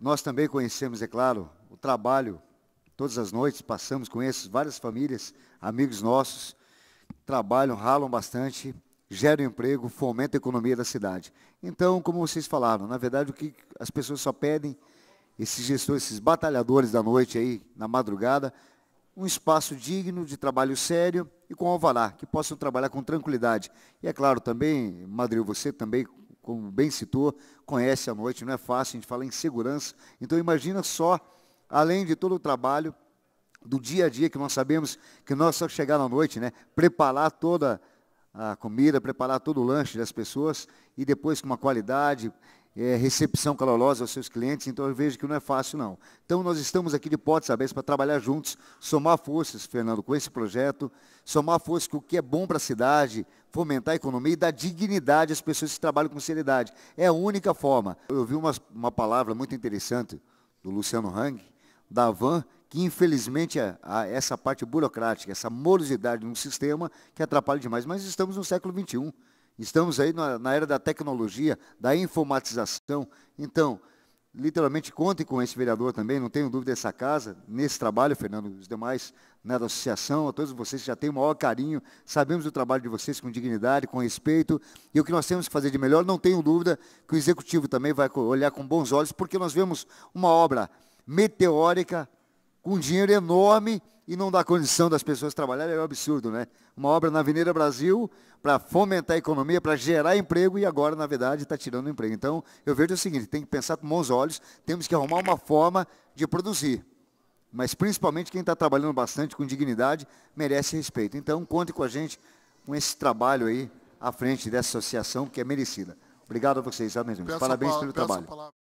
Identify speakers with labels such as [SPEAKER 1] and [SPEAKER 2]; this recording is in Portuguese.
[SPEAKER 1] Nós também conhecemos, é claro, o trabalho. Todas as noites passamos com esses, várias famílias, amigos nossos, trabalham, ralam bastante, geram emprego, fomentam a economia da cidade. Então, como vocês falaram, na verdade o que as pessoas só pedem, esses gestores, esses batalhadores da noite aí, na madrugada, um espaço digno de trabalho sério e com alvará, que possam trabalhar com tranquilidade. E é claro também, Madril, você também como bem citou, conhece a noite, não é fácil, a gente fala em segurança. Então imagina só, além de todo o trabalho do dia a dia que nós sabemos que nós é só chegar à noite, né, preparar toda a comida, preparar todo o lanche das pessoas e depois com uma qualidade é, recepção calorosa aos seus clientes, então eu vejo que não é fácil não. Então nós estamos aqui de potes abertos para trabalhar juntos, somar forças, Fernando, com esse projeto, somar forças com o que é bom para a cidade, fomentar a economia e dar dignidade às pessoas que trabalham com seriedade. É a única forma. Eu vi uma, uma palavra muito interessante do Luciano Hang, da Van, que infelizmente é a, essa parte burocrática, essa morosidade no sistema que atrapalha demais, mas estamos no século XXI. Estamos aí na, na era da tecnologia, da informatização. Então, literalmente contem com esse vereador também, não tenho dúvida essa casa, nesse trabalho, Fernando, os demais né, da associação, a todos vocês que já têm o maior carinho, sabemos do trabalho de vocês com dignidade, com respeito, e o que nós temos que fazer de melhor, não tenho dúvida que o executivo também vai olhar com bons olhos, porque nós vemos uma obra meteórica, com dinheiro enorme, e não dá condição das pessoas trabalharem é um absurdo, né? Uma obra na Avenida Brasil para fomentar a economia, para gerar emprego e agora, na verdade, está tirando emprego. Então, eu vejo o seguinte: tem que pensar com bons olhos, temos que arrumar uma forma de produzir. Mas, principalmente, quem está trabalhando bastante com dignidade merece respeito. Então, conte com a gente com esse trabalho aí à frente dessa associação que é merecida. Obrigado a vocês, amém. Parabéns pelo trabalho.